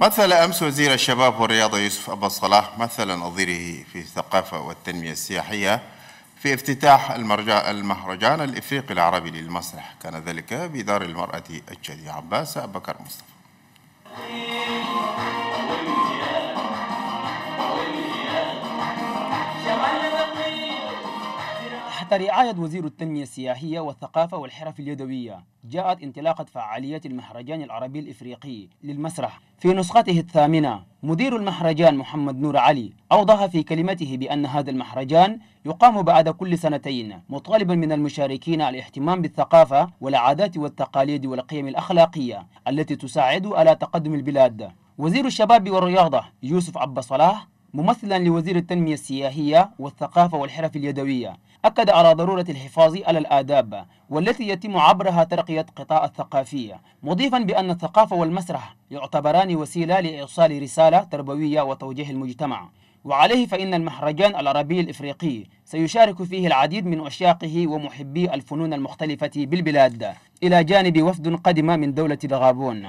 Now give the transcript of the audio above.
مثل أمس وزير الشباب والرياضة يوسف أبا صلاح مثل نظيره في الثقافة والتنمية السياحية في افتتاح المهرجان الإفريقي العربي للمسرح كان ذلك بدار المرأة الشادي عباس أبكر مصطفى تحت رعاية وزير التنمية السياحية والثقافة والحرف اليدوية جاءت انطلاقة فعالية المهرجان العربي الإفريقي للمسرح في نسخته الثامنة مدير المهرجان محمد نور علي أوضح في كلمته بأن هذا المهرجان يقام بعد كل سنتين مطالبا من المشاركين على الاهتمام بالثقافة والعادات والتقاليد والقيم الأخلاقية التي تساعد على تقدم البلاد وزير الشباب والرياضة يوسف عبد صلاح ممثلا لوزير التنمية السياحية والثقافة والحرف اليدوية أكد على ضرورة الحفاظ على الآداب والتي يتم عبرها ترقية قطاع الثقافية مضيفا بأن الثقافة والمسرح يعتبران وسيلة لإيصال رسالة تربوية وتوجيه المجتمع وعليه فإن المهرجان العربي الإفريقي سيشارك فيه العديد من عشاقه ومحبي الفنون المختلفة بالبلاد إلى جانب وفد قدم من دولة الغابون